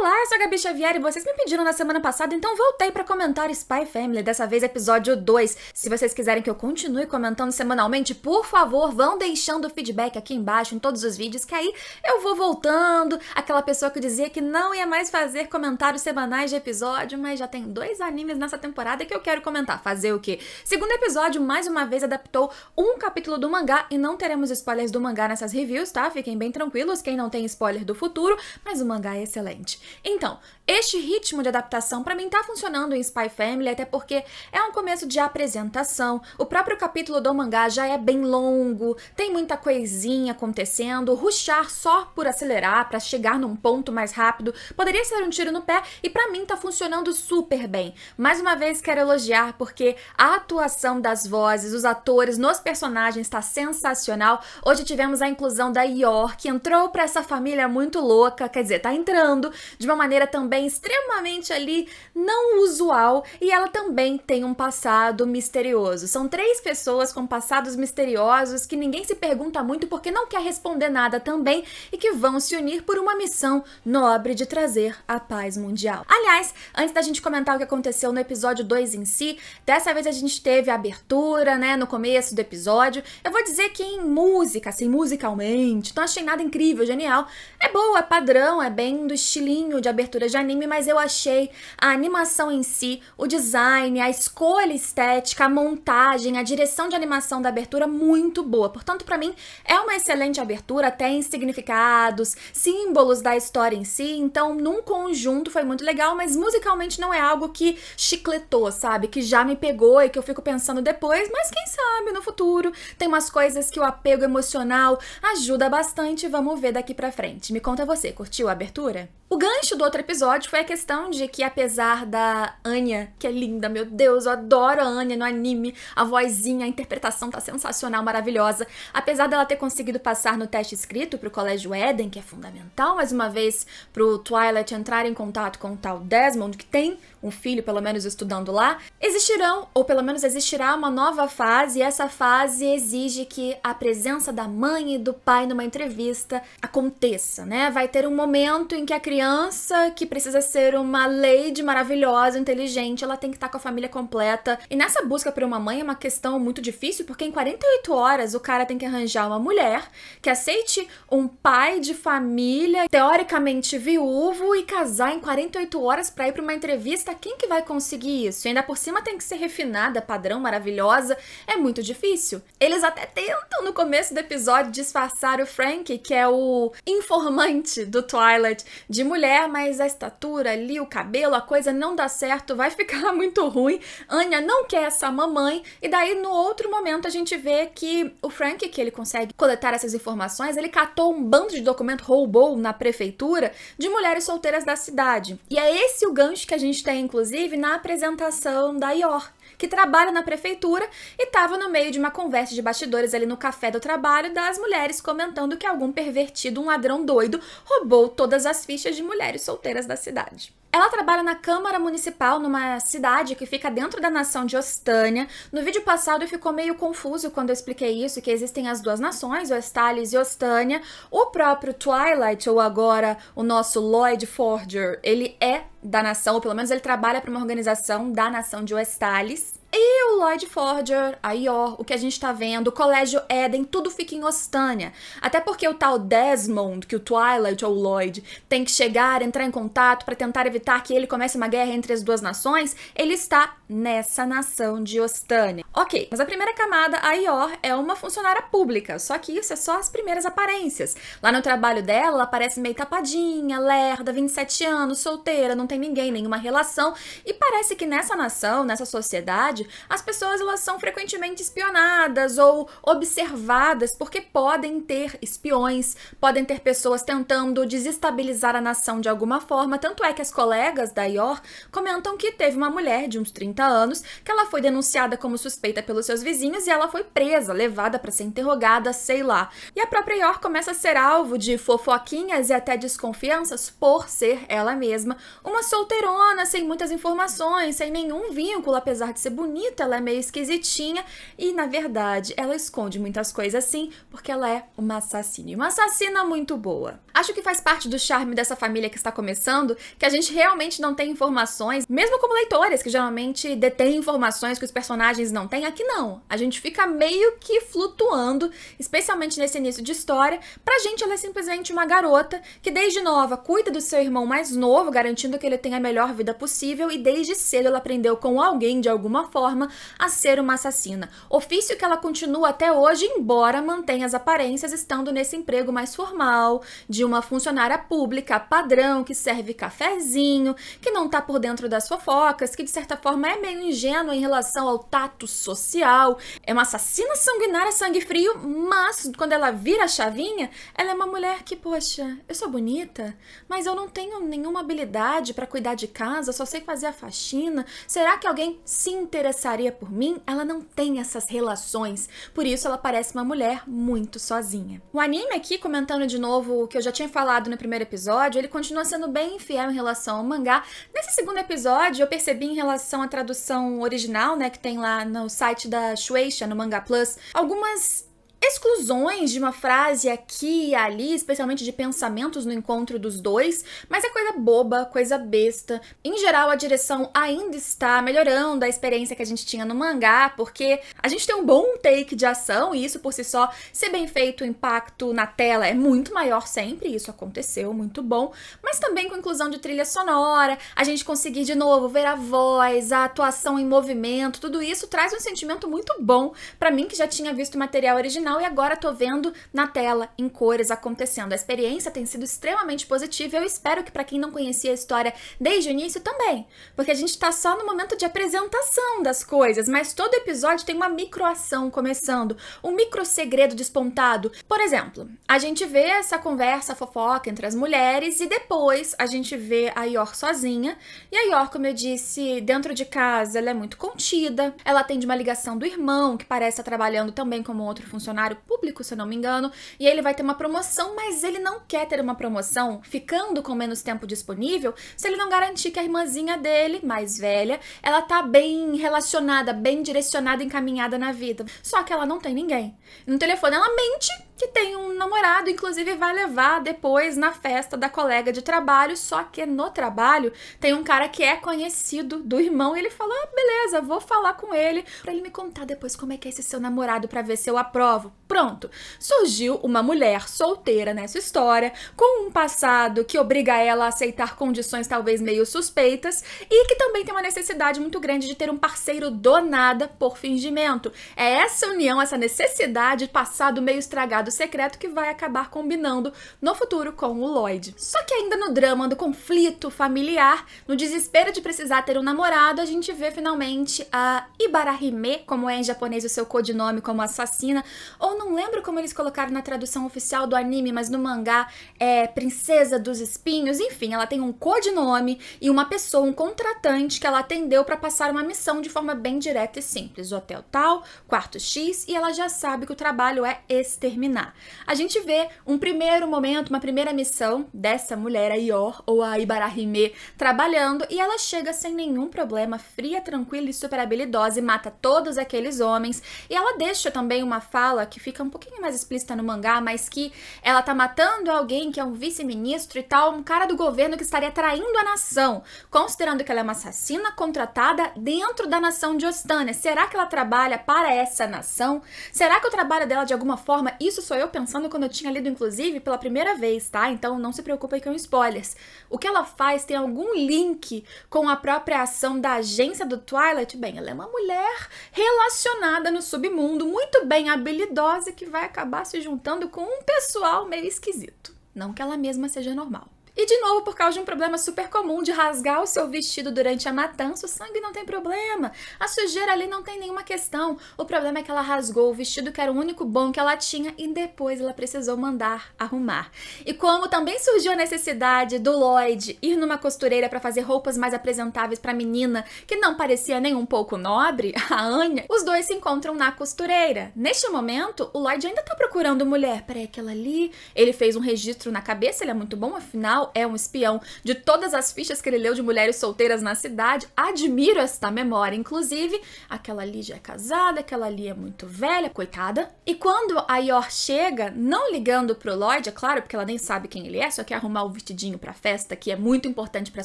Olá, eu sou a Gabi Xavier e vocês me pediram na semana passada, então voltei para comentar Spy Family, dessa vez episódio 2. Se vocês quiserem que eu continue comentando semanalmente, por favor, vão deixando feedback aqui embaixo em todos os vídeos, que aí eu vou voltando. Aquela pessoa que dizia que não ia mais fazer comentários semanais de episódio, mas já tem dois animes nessa temporada que eu quero comentar. Fazer o quê? Segundo episódio, mais uma vez, adaptou um capítulo do mangá e não teremos spoilers do mangá nessas reviews, tá? Fiquem bem tranquilos, quem não tem spoiler do futuro, mas o mangá é excelente. Então, este ritmo de adaptação para mim tá funcionando em Spy Family, até porque é um começo de apresentação. O próprio capítulo do mangá já é bem longo, tem muita coisinha acontecendo. Ruxar só por acelerar para chegar num ponto mais rápido poderia ser um tiro no pé e para mim tá funcionando super bem. Mais uma vez quero elogiar porque a atuação das vozes, os atores nos personagens está sensacional. Hoje tivemos a inclusão da York, que entrou para essa família muito louca, quer dizer, tá entrando de uma maneira também também extremamente ali não usual e ela também tem um passado misterioso. São três pessoas com passados misteriosos que ninguém se pergunta muito porque não quer responder nada também e que vão se unir por uma missão nobre de trazer a paz mundial. Aliás, antes da gente comentar o que aconteceu no episódio 2 em si, dessa vez a gente teve a abertura, né, no começo do episódio. Eu vou dizer que em música, assim, musicalmente, não achei nada incrível, genial. É boa, é padrão, é bem do estilinho de abertura de anime, mas eu achei a animação em si, o design, a escolha estética, a montagem, a direção de animação da abertura muito boa. Portanto, para mim, é uma excelente abertura, tem significados, símbolos da história em si, então num conjunto foi muito legal, mas musicalmente não é algo que chicletou, sabe? Que já me pegou e que eu fico pensando depois, mas quem sabe no futuro. Tem umas coisas que o apego emocional ajuda bastante, vamos ver daqui pra frente. Me conta você, curtiu a abertura? O gancho do outro episódio foi a questão de que, apesar da Anya, que é linda, meu Deus, eu adoro a Anya no anime, a vozinha, a interpretação tá sensacional, maravilhosa. Apesar dela ter conseguido passar no teste escrito pro Colégio Eden, que é fundamental, mais uma vez, pro Twilight entrar em contato com o tal Desmond, que tem um filho, pelo menos, estudando lá, existirão, ou pelo menos existirá, uma nova fase, e essa fase exige que a presença da mãe e do pai numa entrevista aconteça, né? Vai ter um momento em que a criança criança que precisa ser uma lady maravilhosa, inteligente, ela tem que estar tá com a família completa. E nessa busca por uma mãe é uma questão muito difícil, porque em 48 horas o cara tem que arranjar uma mulher que aceite um pai de família, teoricamente viúvo, e casar em 48 horas para ir para uma entrevista. Quem que vai conseguir isso? E ainda por cima tem que ser refinada, padrão, maravilhosa. É muito difícil. Eles até tentam no começo do episódio disfarçar o Frank, que é o informante do Twilight, de mulher, mas a estatura ali, o cabelo, a coisa não dá certo, vai ficar muito ruim. Anya não quer essa mamãe. E daí, no outro momento, a gente vê que o Frank, que ele consegue coletar essas informações, ele catou um bando de documento, roubou na prefeitura, de mulheres solteiras da cidade. E é esse o gancho que a gente tem, inclusive, na apresentação da York que trabalha na prefeitura e estava no meio de uma conversa de bastidores ali no café do trabalho das mulheres comentando que algum pervertido, um ladrão doido, roubou todas as fichas de mulheres solteiras da cidade. Ela trabalha na Câmara Municipal, numa cidade que fica dentro da nação de Ostânia. No vídeo passado ficou meio confuso quando eu expliquei isso, que existem as duas nações, Ostalis e Ostânia. O próprio Twilight, ou agora o nosso Lloyd Forger, ele é da nação, ou pelo menos ele trabalha para uma organização da nação de Ostalis. E o Lloyd Forger, a Ior, o que a gente tá vendo, o Colégio Eden, tudo fica em Ostânia. Até porque o tal Desmond, que o Twilight ou o Lloyd tem que chegar, entrar em contato para tentar evitar que ele comece uma guerra entre as duas nações, ele está nessa nação de Ostânia. Ok, mas a primeira camada, a Ior, é uma funcionária pública, só que isso é só as primeiras aparências. Lá no trabalho dela, ela parece meio tapadinha, lerda, 27 anos, solteira, não tem ninguém, nenhuma relação, e parece que nessa nação, nessa sociedade, as pessoas elas são frequentemente espionadas ou observadas porque podem ter espiões, podem ter pessoas tentando desestabilizar a nação de alguma forma. Tanto é que as colegas da IOR comentam que teve uma mulher de uns 30 anos que ela foi denunciada como suspeita pelos seus vizinhos e ela foi presa, levada para ser interrogada, sei lá. E a própria IOR começa a ser alvo de fofoquinhas e até desconfianças por ser ela mesma uma solteirona sem muitas informações, sem nenhum vínculo, apesar de ser bonita bonita, ela é meio esquisitinha e na verdade ela esconde muitas coisas assim, porque ela é uma assassina. E uma assassina muito boa. Acho que faz parte do charme dessa família que está começando que a gente realmente não tem informações, mesmo como leitores que geralmente detêm informações que os personagens não têm, aqui não. A gente fica meio que flutuando, especialmente nesse início de história. Pra gente ela é simplesmente uma garota que desde nova cuida do seu irmão mais novo, garantindo que ele tenha a melhor vida possível e desde cedo ela aprendeu com alguém de alguma forma forma a ser uma assassina. Ofício que ela continua até hoje, embora mantenha as aparências estando nesse emprego mais formal, de uma funcionária pública padrão que serve cafezinho, que não tá por dentro das fofocas, que de certa forma é meio ingênua em relação ao tato social, é uma assassina sanguinária, sangue frio, mas quando ela vira a chavinha, ela é uma mulher que, poxa, eu sou bonita, mas eu não tenho nenhuma habilidade para cuidar de casa, só sei fazer a faxina. Será que alguém se interessa interessaria por mim, ela não tem essas relações, por isso ela parece uma mulher muito sozinha. O anime aqui, comentando de novo o que eu já tinha falado no primeiro episódio, ele continua sendo bem fiel em relação ao mangá. Nesse segundo episódio, eu percebi em relação à tradução original, né, que tem lá no site da Shueisha, no Manga Plus, algumas exclusões de uma frase aqui e ali, especialmente de pensamentos no encontro dos dois, mas é coisa boba, coisa besta. Em geral, a direção ainda está melhorando a experiência que a gente tinha no mangá, porque a gente tem um bom take de ação e isso por si só, ser bem feito, o impacto na tela é muito maior sempre, isso aconteceu, muito bom, mas também com inclusão de trilha sonora, a gente conseguir de novo ver a voz, a atuação em movimento, tudo isso traz um sentimento muito bom para mim que já tinha visto o material original final e agora tô vendo na tela, em cores, acontecendo. A experiência tem sido extremamente positiva eu espero que para quem não conhecia a história desde o início também, porque a gente tá só no momento de apresentação das coisas, mas todo episódio tem uma microação começando, um micro segredo despontado. Por exemplo, a gente vê essa conversa fofoca entre as mulheres e depois a gente vê a Yor sozinha. E a Yor, como eu disse, dentro de casa ela é muito contida, ela atende uma ligação do irmão que parece estar tá trabalhando também como outro funcionário funcionário público, se eu não me engano, e ele vai ter uma promoção, mas ele não quer ter uma promoção ficando com menos tempo disponível se ele não garantir que a irmãzinha dele, mais velha, ela tá bem relacionada, bem direcionada, encaminhada na vida. Só que ela não tem ninguém. No telefone ela mente que tem um namorado, inclusive vai levar depois na festa da colega de trabalho, só que no trabalho tem um cara que é conhecido do irmão e ele falou: ah, "Beleza, vou falar com ele para ele me contar depois como é que é esse seu namorado para ver se eu aprovo". Pronto. Surgiu uma mulher solteira nessa história, com um passado que obriga ela a aceitar condições talvez meio suspeitas e que também tem uma necessidade muito grande de ter um parceiro do nada por fingimento. É essa união, essa necessidade passado meio estragado secreto que vai acabar combinando no futuro com o Lloyd. Só que ainda no drama do conflito familiar, no desespero de precisar ter um namorado, a gente vê finalmente a Ibarahime, como é em japonês o seu codinome como assassina, ou não lembro como eles colocaram na tradução oficial do anime, mas no mangá é Princesa dos Espinhos. Enfim, ela tem um codinome e uma pessoa, um contratante que ela atendeu para passar uma missão de forma bem direta e simples. Hotel tal, quarto X, e ela já sabe que o trabalho é exterminar. A gente vê um primeiro momento, uma primeira missão dessa mulher, a Ior, ou a Ibarahime, trabalhando, e ela chega sem nenhum problema, fria, tranquila e super habilidosa, e mata todos aqueles homens. E ela deixa também uma fala que fica fica um pouquinho mais explícita no mangá, mas que ela tá matando alguém que é um vice-ministro e tal, um cara do governo que estaria traindo a nação, considerando que ela é uma assassina contratada dentro da nação de Ostânia. Será que ela trabalha para essa nação? Será que o trabalho dela de alguma forma, isso sou eu pensando quando eu tinha lido inclusive pela primeira vez, tá? Então não se preocupe aí com spoilers. O que ela faz tem algum link com a própria ação da agência do Twilight? Bem, ela é uma mulher relacionada no submundo, muito bem habilidosa que vai acabar se juntando com um pessoal meio esquisito. Não que ela mesma seja normal. E de novo, por causa de um problema super comum de rasgar o seu vestido durante a matança, o sangue não tem problema. A sujeira ali não tem nenhuma questão. O problema é que ela rasgou o vestido que era o único bom que ela tinha e depois ela precisou mandar arrumar. E como também surgiu a necessidade do Lloyd ir numa costureira para fazer roupas mais apresentáveis para a menina, que não parecia nem um pouco nobre, a Anya, os dois se encontram na costureira. Neste momento, o Lloyd ainda tá procurando mulher. para aquela ali. Ele fez um registro na cabeça, ele é muito bom, afinal afinal é um espião. De todas as fichas que ele leu de mulheres solteiras na cidade, admiro esta memória. Inclusive, aquela ali já é casada, aquela ali é muito velha, coitada. E quando a Yor chega, não ligando pro Lloyd, é claro, porque ela nem sabe quem ele é, só quer arrumar o um vestidinho pra festa, que é muito importante para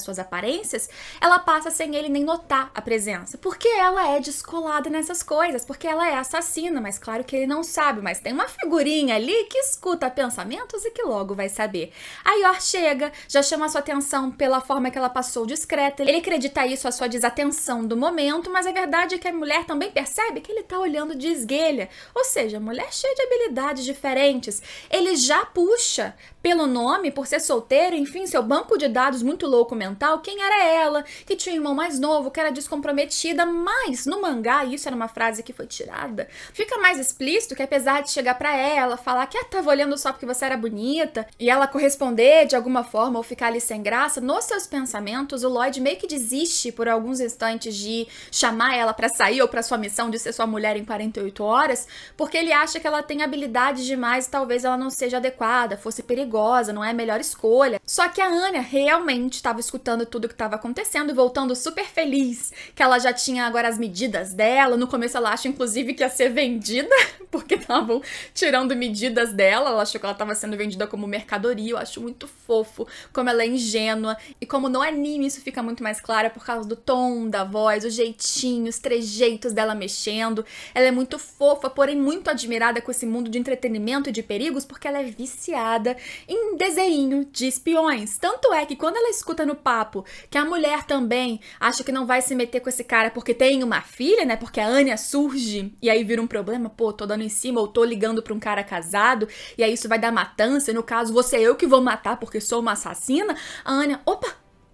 suas aparências, ela passa sem ele nem notar a presença. Porque ela é descolada nessas coisas, porque ela é assassina, mas claro que ele não sabe, mas tem uma figurinha ali que escuta pensamentos e que logo vai saber. A Yor chega, já chama sua atenção pela forma que ela passou discreta. Ele acredita isso a sua desatenção do momento, mas a verdade é que a mulher também percebe que ele tá olhando de esguelha. Ou seja, mulher é cheia de habilidades diferentes. Ele já puxa pelo nome, por ser solteiro, enfim, seu banco de dados muito louco mental, quem era ela, que tinha um irmão mais novo, que era descomprometida, mas no mangá, isso era uma frase que foi tirada, fica mais explícito que apesar de chegar para ela, falar que ah, tava olhando só porque você era bonita, e ela corresponder de alguma forma, forma ou ficar ali sem graça, nos seus pensamentos, o Lloyd meio que desiste por alguns instantes de chamar ela para sair ou para sua missão de ser sua mulher em 48 horas, porque ele acha que ela tem habilidades demais e talvez ela não seja adequada, fosse perigosa, não é a melhor escolha. Só que a Anya realmente estava escutando tudo o que estava acontecendo e voltando super feliz, que ela já tinha agora as medidas dela. No começo ela acha inclusive que ia ser vendida, porque estavam tirando medidas dela, ela achou que ela estava sendo vendida como mercadoria, eu acho muito fofo como ela é ingênua. E como no anime isso fica muito mais claro é por causa do tom da voz, o jeitinho, os trejeitos dela mexendo. Ela é muito fofa, porém muito admirada com esse mundo de entretenimento e de perigos, porque ela é viciada em desenho de espiões. Tanto é que quando ela escuta no papo que a mulher também acha que não vai se meter com esse cara porque tem uma filha, né? Porque a Anya surge e aí vira um problema, pô, tô dando em cima ou tô ligando pra um cara casado e aí isso vai dar matança. no caso, você é eu que vou matar porque sou uma assassina, a Anya, opa,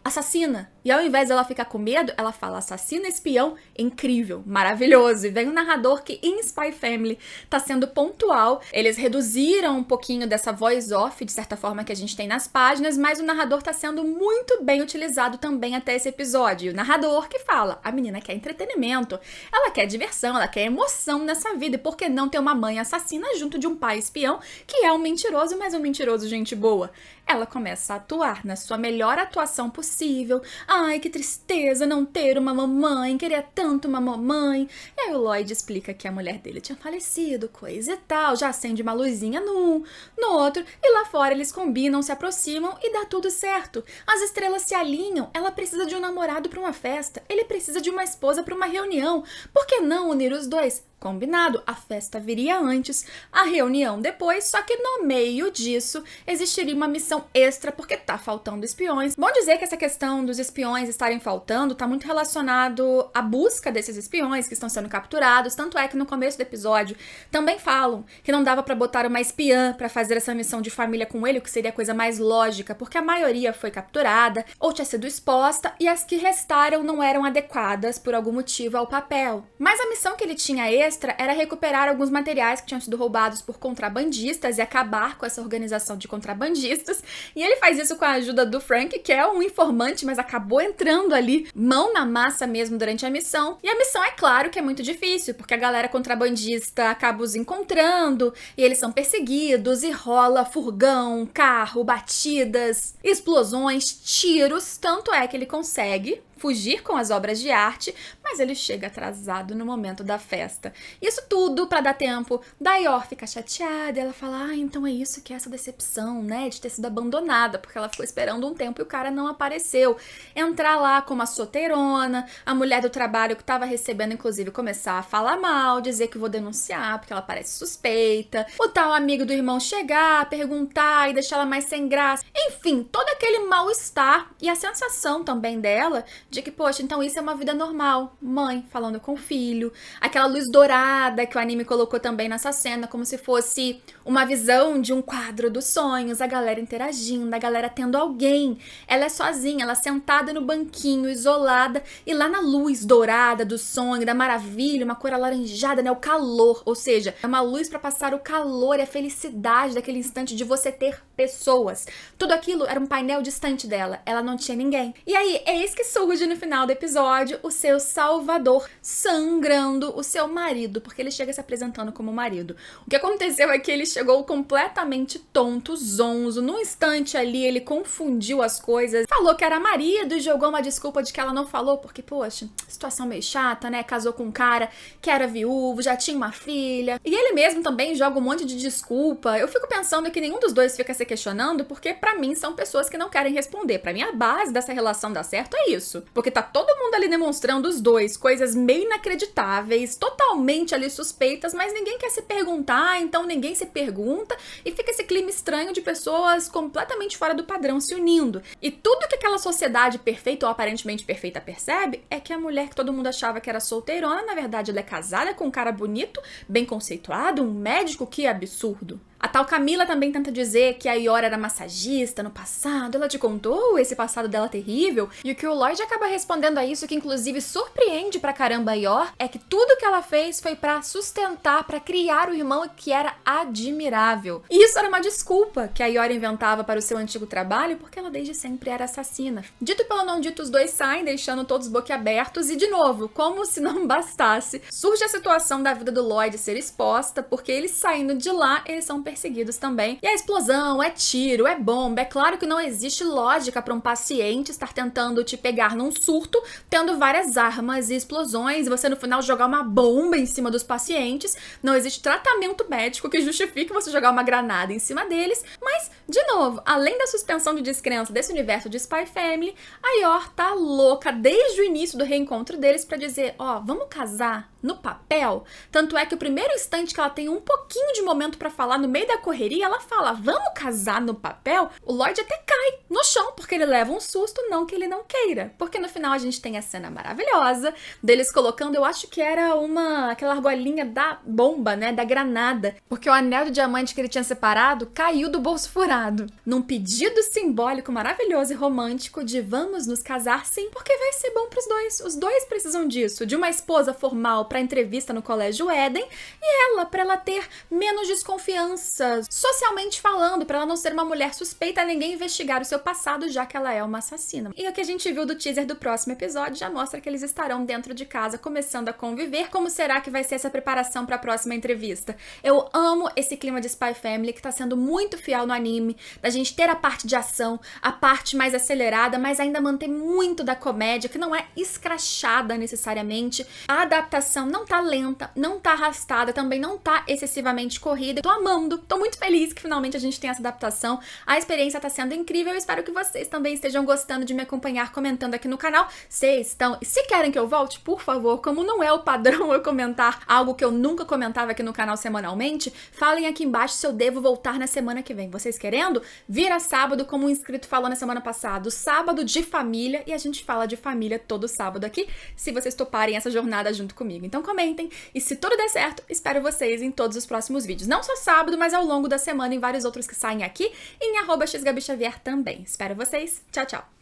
assassina. E ao invés dela ficar com medo, ela fala assassina espião, incrível, maravilhoso. E vem o narrador que em Spy Family tá sendo pontual. Eles reduziram um pouquinho dessa voice off, de certa forma, que a gente tem nas páginas, mas o narrador tá sendo muito bem utilizado também até esse episódio. E o narrador que fala, a menina quer entretenimento, ela quer diversão, ela quer emoção nessa vida. E por que não ter uma mãe assassina junto de um pai espião, que é um mentiroso, mas um mentiroso gente boa? Ela começa a atuar na sua melhor atuação possível possível. Ai, que tristeza não ter uma mamãe, queria tanto uma mamãe. E aí o Lloyd explica que a mulher dele tinha falecido, coisa e tal, já acende uma luzinha num, no outro, e lá fora eles combinam, se aproximam e dá tudo certo. As estrelas se alinham, ela precisa de um namorado para uma festa, ele precisa de uma esposa para uma reunião. Por que não unir os dois? Combinado, a festa viria antes, a reunião depois, só que no meio disso existiria uma missão extra porque tá faltando espiões. Bom dizer que essa questão dos espiões estarem faltando tá muito relacionado à busca desses espiões que estão sendo capturados, tanto é que no começo do episódio também falam que não dava para botar uma espiã para fazer essa missão de família com ele, o que seria a coisa mais lógica, porque a maioria foi capturada ou tinha sido exposta e as que restaram não eram adequadas por algum motivo ao papel. Mas a missão que ele tinha extra extra era recuperar alguns materiais que tinham sido roubados por contrabandistas e acabar com essa organização de contrabandistas. E ele faz isso com a ajuda do Frank, que é um informante, mas acabou entrando ali mão na massa mesmo durante a missão. E a missão é claro que é muito difícil, porque a galera contrabandista acaba os encontrando e eles são perseguidos e rola furgão, carro, batidas, explosões, tiros. Tanto é que ele consegue fugir com as obras de arte, mas ele chega atrasado no momento da festa. Isso tudo para dar tempo da Ior ficar chateada, ela fala: "Ah, então é isso que é essa decepção, né, de ter sido abandonada, porque ela ficou esperando um tempo e o cara não apareceu". Entrar lá como a soterona, a mulher do trabalho que estava recebendo inclusive começar a falar mal, dizer que vou denunciar porque ela parece suspeita. O tal amigo do irmão chegar, perguntar e deixar ela mais sem graça. Enfim, todo aquele mal-estar e a sensação também dela de que, poxa, então isso é uma vida normal. Mãe falando com o filho, aquela luz dourada que o anime colocou também nessa cena, como se fosse uma visão de um quadro dos sonhos, a galera interagindo, a galera tendo alguém. Ela é sozinha, ela sentada no banquinho, isolada, e lá na luz dourada do sonho, da maravilha, uma cor alaranjada, né? O calor, ou seja, é uma luz para passar o calor e a felicidade daquele instante de você ter pessoas. Tudo aquilo era um painel distante dela, ela não tinha ninguém. E aí, é isso que surge surge no final do episódio o seu salvador sangrando o seu marido, porque ele chega se apresentando como marido. O que aconteceu é que ele chegou completamente tonto, zonzo. Num instante ali, ele confundiu as coisas, falou que era marido e jogou uma desculpa de que ela não falou, porque, poxa, situação meio chata, né? Casou com um cara que era viúvo, já tinha uma filha. E ele mesmo também joga um monte de desculpa. Eu fico pensando que nenhum dos dois fica se questionando, porque para mim são pessoas que não querem responder. Para mim, a base dessa relação dar certo é isso. Porque tá todo mundo ali demonstrando os dois coisas meio inacreditáveis, totalmente ali suspeitas, mas ninguém quer se perguntar, então ninguém se pergunta e fica esse clima estranho de pessoas completamente fora do padrão se unindo. E tudo que aquela sociedade perfeita ou aparentemente perfeita percebe é que a mulher que todo mundo achava que era solteirona, na verdade ela é casada com um cara bonito, bem conceituado, um médico, que absurdo. A tal Camila também tenta dizer que a Iora era massagista no passado, ela te contou esse passado dela terrível, e o que o Lloyd acaba respondendo a isso, que inclusive surpreende pra caramba a Ior, é que tudo que ela fez foi para sustentar, para criar o irmão que era admirável. E isso era uma desculpa que a Iora inventava para o seu antigo trabalho, porque ela desde sempre era assassina. Dito pelo não dito, os dois saem, deixando todos boquiabertos, e de novo, como se não bastasse, surge a situação da vida do Lloyd ser exposta, porque eles saindo de lá, eles são perseguidos perseguidos também. E a explosão, é tiro, é bomba. É claro que não existe lógica para um paciente estar tentando te pegar num surto, tendo várias armas e explosões, e você no final jogar uma bomba em cima dos pacientes. Não existe tratamento médico que justifique você jogar uma granada em cima deles. Mas, de novo, além da suspensão de descrença desse universo de Spy Family, a Yor tá louca desde o início do reencontro deles para dizer: ó, oh, vamos casar? no papel. Tanto é que o primeiro instante que ela tem um pouquinho de momento para falar no meio da correria, ela fala: "Vamos casar no papel?". O Lloyd até cai no chão porque ele leva um susto, não que ele não queira. Porque no final a gente tem a cena maravilhosa deles colocando, eu acho que era uma aquela argolinha da bomba, né, da granada, porque o anel de diamante que ele tinha separado caiu do bolso furado. Num pedido simbólico maravilhoso e romântico de vamos nos casar sim, porque vai ser bom para os dois. Os dois precisam disso, de uma esposa formal para entrevista no Colégio Éden e ela para ela ter menos desconfiança socialmente falando, para ela não ser uma mulher suspeita, ninguém investigar o seu passado já que ela é uma assassina. E o que a gente viu do teaser do próximo episódio já mostra que eles estarão dentro de casa começando a conviver. Como será que vai ser essa preparação para a próxima entrevista? Eu amo esse clima de Spy Family que tá sendo muito fiel no anime, da gente ter a parte de ação, a parte mais acelerada, mas ainda manter muito da comédia, que não é escrachada necessariamente. A adaptação não tá lenta, não tá arrastada, também não tá excessivamente corrida. Tô amando, tô muito feliz que finalmente a gente tem essa adaptação. A experiência tá sendo incrível, eu espero que vocês também estejam gostando de me acompanhar comentando aqui no canal. Vocês estão. Se querem que eu volte, por favor, como não é o padrão eu comentar algo que eu nunca comentava aqui no canal semanalmente, falem aqui embaixo se eu devo voltar na semana que vem. Vocês querendo? Vira sábado, como um inscrito falou na semana passada, sábado de família, e a gente fala de família todo sábado aqui, se vocês toparem essa jornada junto comigo. Então comentem e se tudo der certo, espero vocês em todos os próximos vídeos. Não só sábado, mas ao longo da semana em vários outros que saem aqui e em xgabixavier também. Espero vocês. Tchau, tchau!